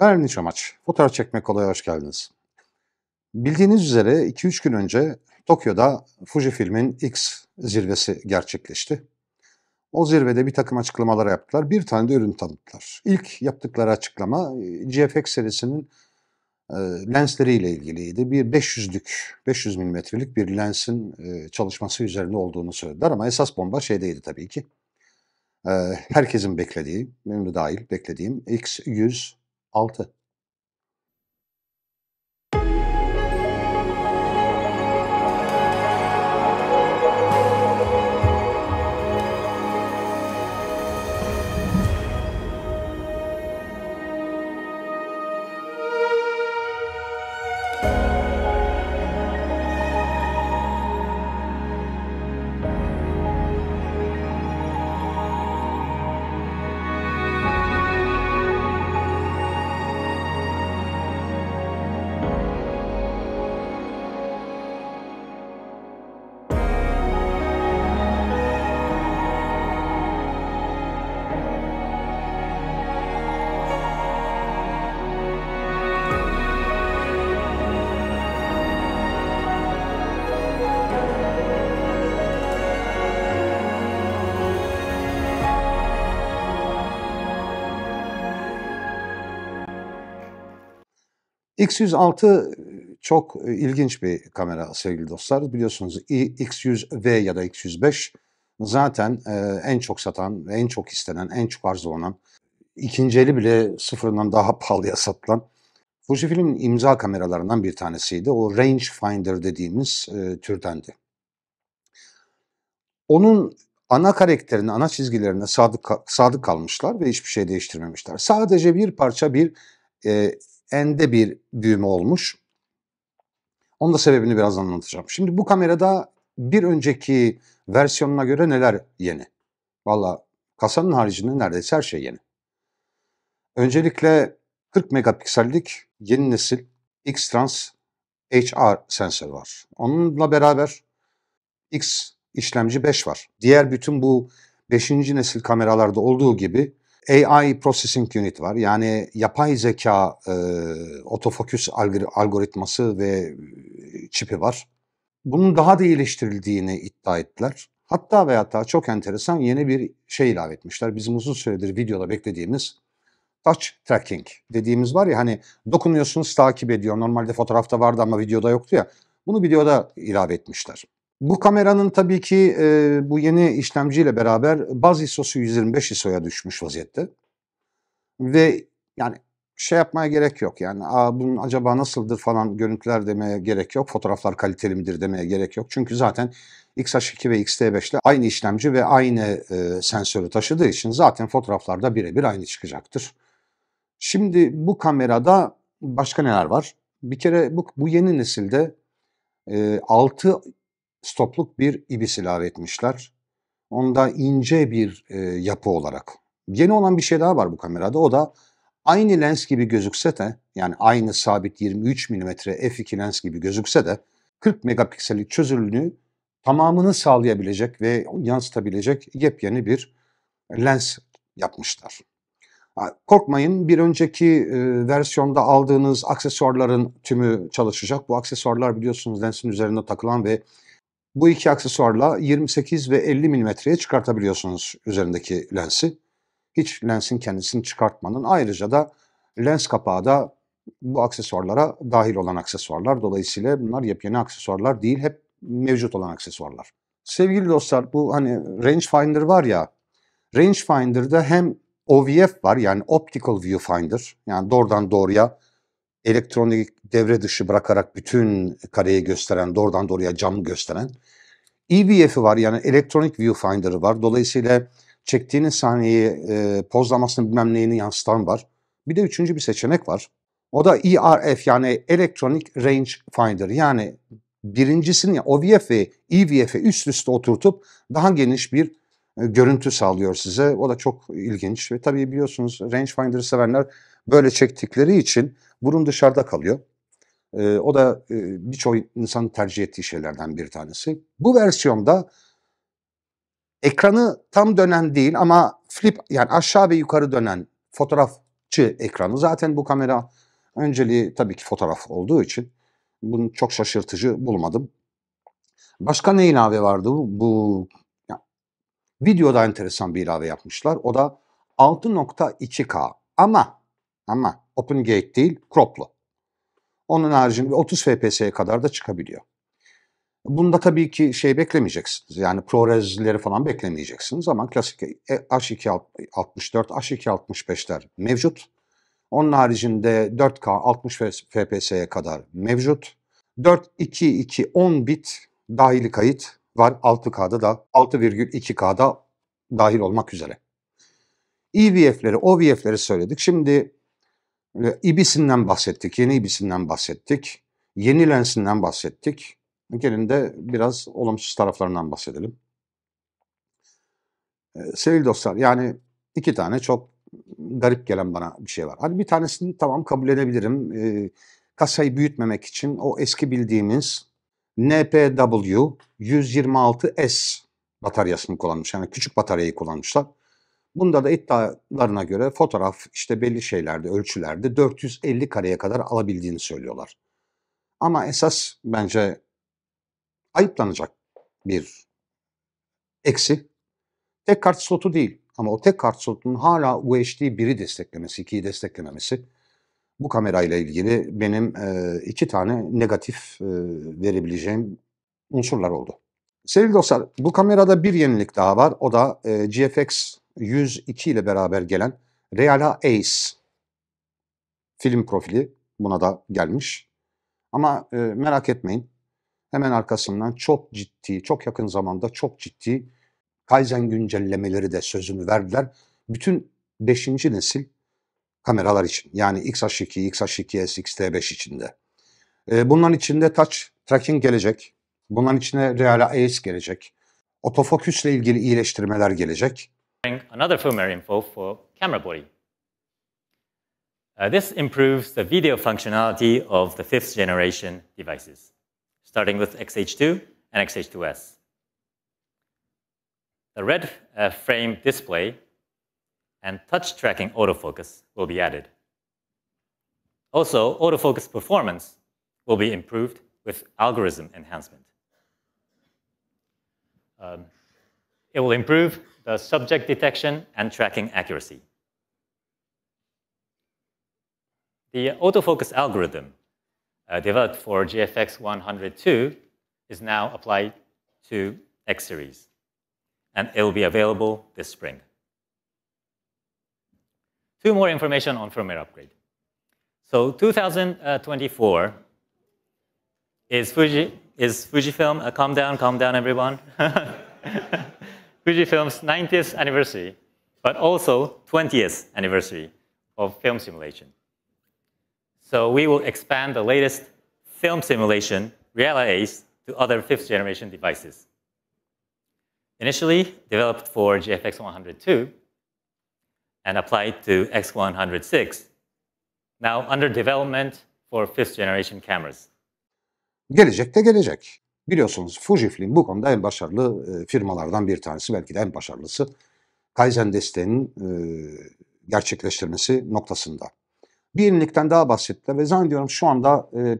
Berlin amaç. fotoğraf çekmek kolay hoş geldiniz. Bildiğiniz üzere 2-3 gün önce Tokyo'da Fujifilm'in X zirvesi gerçekleşti. O zirvede bir takım açıklamalar yaptılar. Bir tane de ürün tanıttılar. İlk yaptıkları açıklama e, GFX serisinin e, lensleriyle ilgiliydi. Bir 500'lük, 500 milimetrelik bir lensin e, çalışması üzerinde olduğunu söylediler ama esas bomba şeydeydi tabii ki. E, herkesin beklediği, benim de dahil beklediğim X100 6. X106 e, çok e, ilginç bir kamera sevgili dostlar. Biliyorsunuz X100V ya da X105 zaten e, en çok satan, en çok istenen, en çok arzulanan, ikinci eli bile sıfırından daha pahalıya satılan Fujifilm'in imza kameralarından bir tanesiydi. O range finder dediğimiz e, türdendi. Onun ana karakterine, ana çizgilerine sadık sadık kalmışlar ve hiçbir şey değiştirmemişler. Sadece bir parça bir e, ende bir büyüme olmuş. Onun da sebebini biraz anlatacağım. Şimdi bu kamerada bir önceki versiyonuna göre neler yeni? Valla kasanın haricinde neredeyse her şey yeni. Öncelikle 40 megapiksellik yeni nesil X-Trans HR sensörü var. Onunla beraber X işlemci 5 var. Diğer bütün bu 5. nesil kameralarda olduğu gibi AI Processing Unit var. Yani yapay zeka e, otofoküs algoritması ve e, çipi var. Bunun daha da iyileştirildiğini iddia ettiler. Hatta ve hatta çok enteresan yeni bir şey ilave etmişler. Bizim uzun süredir videoda beklediğimiz touch tracking dediğimiz var ya hani dokunuyorsunuz takip ediyor. Normalde fotoğrafta vardı ama videoda yoktu ya. Bunu videoda ilave etmişler. Bu kameranın tabii ki e, bu yeni işlemciyle beraber baz ISO'su 125 ISO'ya düşmüş vaziyette. Ve yani şey yapmaya gerek yok yani Aa, bunun acaba nasıldır falan görüntüler demeye gerek yok. Fotoğraflar kaliteli midir demeye gerek yok. Çünkü zaten XH2 ve XT5 ile aynı işlemci ve aynı e, sensörü taşıdığı için zaten fotoğraflarda birebir aynı çıkacaktır. Şimdi bu kamerada başka neler var? Bir kere bu, bu yeni nesilde e, 6 stopluk bir ibis ilave etmişler. Onda ince bir e, yapı olarak. Yeni olan bir şey daha var bu kamerada. O da aynı lens gibi gözükse de yani aynı sabit 23 mm f2 lens gibi gözükse de 40 megapiksellik çözünürlüğü tamamını sağlayabilecek ve yansıtabilecek yepyeni bir lens yapmışlar. Korkmayın bir önceki e, versiyonda aldığınız aksesuarların tümü çalışacak. Bu aksesuarlar biliyorsunuz lensin üzerinde takılan ve bu iki aksesuarla 28 ve 50 milimetreye çıkartabiliyorsunuz üzerindeki lensi. Hiç lensin kendisini çıkartmanın ayrıca da lens kapağı da bu aksesuarlara dahil olan aksesuarlar. Dolayısıyla bunlar yepyeni aksesuarlar değil, hep mevcut olan aksesuarlar. Sevgili dostlar bu hani rangefinder var ya, rangefinder'da hem OVF var yani optical viewfinder yani doğrudan doğruya elektronik devre dışı bırakarak bütün kareyi gösteren, doğrudan doğruya cam gösteren. EVF'i var yani elektronik viewfinder'ı var. Dolayısıyla çektiğiniz saniyeyi e, pozlamasını bilmem neyini yansıtan var. Bir de üçüncü bir seçenek var. O da ERF yani elektronik range finder yani birincisini OVF ve EVF'e üst üste oturtup daha geniş bir e, görüntü sağlıyor size. O da çok ilginç ve tabii biliyorsunuz range rangefinder'ı sevenler böyle çektikleri için Burun dışarıda kalıyor. E, o da e, birçok insanın tercih ettiği şeylerden bir tanesi. Bu versiyonda ekranı tam dönen değil ama flip yani aşağı ve yukarı dönen fotoğrafçı ekranı. Zaten bu kamera önceliği tabii ki fotoğraf olduğu için bunu çok şaşırtıcı bulmadım. Başka ne ilave vardı bu? Yani, videoda enteresan bir ilave yapmışlar. O da 6.2K ama ama OpenGate değil, crop'lu. Onun haricinde 30 FPS'ye kadar da çıkabiliyor. Bunda tabii ki şey beklemeyeceksiniz. Yani ProRes'leri falan beklemeyeceksiniz ama klasik H264, e, H265'ler mevcut. Onun haricinde 4K 60 FPS'ye kadar mevcut. 4.2.2 10 bit dahili kayıt var 6K'da da 6,2K'da dahil olmak üzere. EVF'leri, OVF'leri söyledik. Şimdi ee, ibisinden bahsettik, yeni ibisinden bahsettik. Yeni lensinden bahsettik. Gelin de biraz olumsuz taraflarından bahsedelim. Ee, sevgili dostlar yani iki tane çok garip gelen bana bir şey var. Hani bir tanesini tamam kabul edebilirim. Ee, kasayı büyütmemek için o eski bildiğimiz NPW 126S bataryasını kullanmış. Yani küçük bataryayı kullanmışlar. Bunda da iddialarına göre fotoğraf işte belli şeylerde, ölçülerde 450 kareye kadar alabildiğini söylüyorlar. Ama esas bence ayıplanacak bir eksi tek kart slotu değil ama o tek kart slotunun hala UHD 1'i desteklemesi, 2'yi desteklememesi bu kamerayla ilgili benim e, iki tane negatif e, verebileceğim unsurlar oldu. Sevgili dostlar bu kamerada bir yenilik daha var o da e, GFX 102 ile beraber gelen Reala Ace film profili buna da gelmiş. Ama e, merak etmeyin hemen arkasından çok ciddi, çok yakın zamanda çok ciddi Kaizen güncellemeleri de sözünü verdiler. Bütün 5. nesil kameralar için yani X-H2, X-H2S, xt 5 içinde. E, bunların içinde touch tracking gelecek. Bunların içine Reala Ace gelecek. Otofoküsle ilgili iyileştirmeler gelecek. another firmware info for camera body. Uh, this improves the video functionality of the fifth generation devices, starting with XH2 and XH2S. The red uh, frame display and touch tracking autofocus will be added. Also, autofocus performance will be improved with algorithm enhancement. Um, it will improve the uh, subject detection and tracking accuracy. The autofocus algorithm uh, developed for GFX 102 is now applied to X series, and it will be available this spring. Two more information on firmware upgrade. So 2024 is Fuji is Fujifilm. Uh, calm down, calm down, everyone. Fujifilm's 90th anniversary, but also 20th anniversary of film simulation. So we will expand the latest film simulation, Reala Ace, to other fifth generation devices. Initially developed for GFX 102 and applied to X106, now under development for fifth generation cameras. Gelecekte gelecek. Biliyorsunuz Fujifilm bu konuda en başarılı e, firmalardan bir tanesi, belki de en başarılısı. Kaizen desteğinin e, gerçekleştirmesi noktasında. Bir yenilikten daha bahsetti ve zannediyorum şu anda e,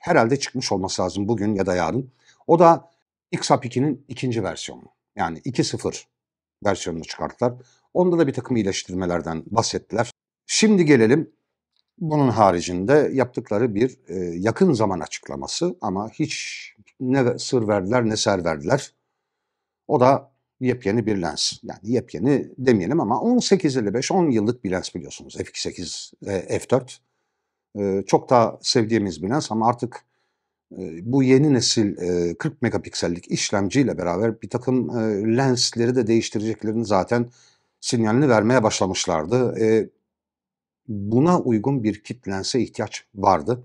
herhalde çıkmış olması lazım bugün ya da yarın. O da XAP 2'nin ikinci versiyonu. Yani 2.0 versiyonunu çıkarttılar. Onda da bir takım iyileştirmelerden bahsettiler. Şimdi gelelim bunun haricinde yaptıkları bir yakın zaman açıklaması ama hiç ne sır verdiler ne ser verdiler. O da yepyeni bir lens. Yani yepyeni demeyelim ama 18-55 10 yıllık bir lens biliyorsunuz. F2.8 ve F4. E, ee, çok daha sevdiğimiz bir lens ama artık e, bu yeni nesil e, 40 megapiksellik işlemciyle beraber bir takım e, lensleri de değiştireceklerini zaten sinyalini vermeye başlamışlardı. E, buna uygun bir kit lense ihtiyaç vardı.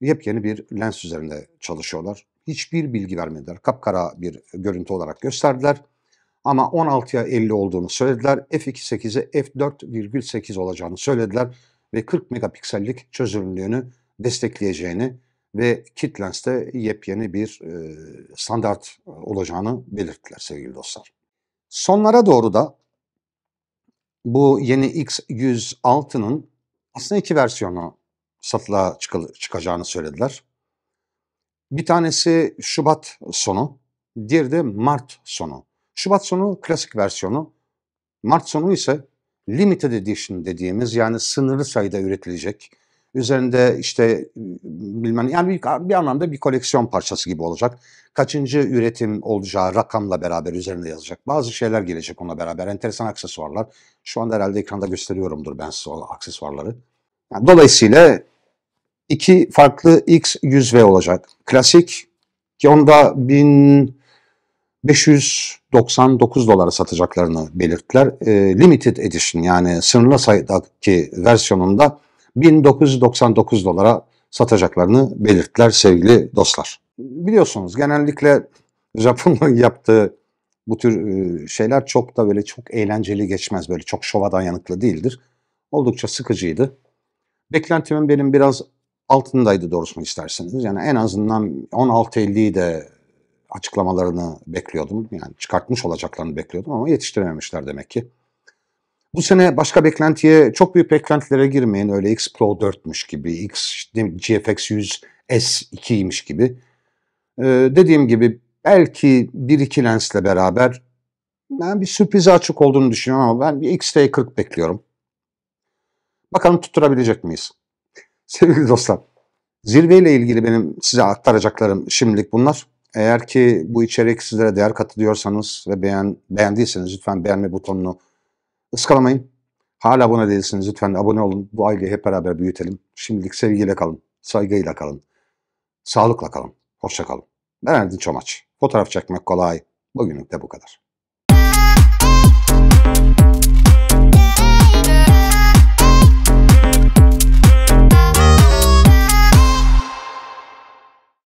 Yepyeni bir lens üzerinde çalışıyorlar hiçbir bilgi vermediler. Kapkara bir görüntü olarak gösterdiler. Ama 16'ya 50 olduğunu söylediler. F2.8'e F4,8 olacağını söylediler ve 40 megapiksellik çözünürlüğünü destekleyeceğini ve kit Kitlens'te yepyeni bir e, standart olacağını belirttiler sevgili dostlar. Sonlara doğru da bu yeni X106'nın aslında iki versiyonu satılığa çıkacağını söylediler. Bir tanesi Şubat sonu, diğeri de Mart sonu. Şubat sonu klasik versiyonu, Mart sonu ise limited edition dediğimiz yani sınırlı sayıda üretilecek. Üzerinde işte bilmem yani bir, bir anlamda bir koleksiyon parçası gibi olacak. Kaçıncı üretim olacağı rakamla beraber üzerinde yazacak. Bazı şeyler gelecek onunla beraber. Enteresan aksesuarlar. Şu anda herhalde ekranda gösteriyorumdur ben size o aksesuarları. Yani dolayısıyla iki farklı X100V olacak. Klasik Honda 1599 dolara satacaklarını belirttiler. E, limited Edition yani sınırlı sayıdaki versiyonunda 1999 dolara satacaklarını belirttiler sevgili dostlar. Biliyorsunuz genellikle Japon'un yaptığı bu tür e, şeyler çok da böyle çok eğlenceli geçmez. Böyle çok şovadan yanıklı değildir. Oldukça sıkıcıydı. Beklentimin benim biraz altındaydı doğrusunu isterseniz. Yani en azından 16.50'yi de açıklamalarını bekliyordum. Yani çıkartmış olacaklarını bekliyordum ama yetiştirememişler demek ki. Bu sene başka beklentiye, çok büyük beklentilere girmeyin. Öyle X Pro 4'müş gibi, X işte GFX 100 S2'ymiş gibi. Ee, dediğim gibi belki bir iki lensle beraber ben bir sürprize açık olduğunu düşünüyorum ama ben bir X-T40 bekliyorum. Bakalım tutturabilecek miyiz? Sevgili dostlar, zirveyle ilgili benim size aktaracaklarım şimdilik bunlar. Eğer ki bu içerik sizlere değer katılıyorsanız ve beğen, beğendiyseniz lütfen beğenme butonunu ıskalamayın. Hala abone değilsiniz lütfen abone olun. Bu aileyi hep beraber büyütelim. Şimdilik sevgiyle kalın, saygıyla kalın, sağlıkla kalın, hoşça kalın. Ben Erdin Çomaç. Fotoğraf çekmek kolay. Bugünlük de bu kadar.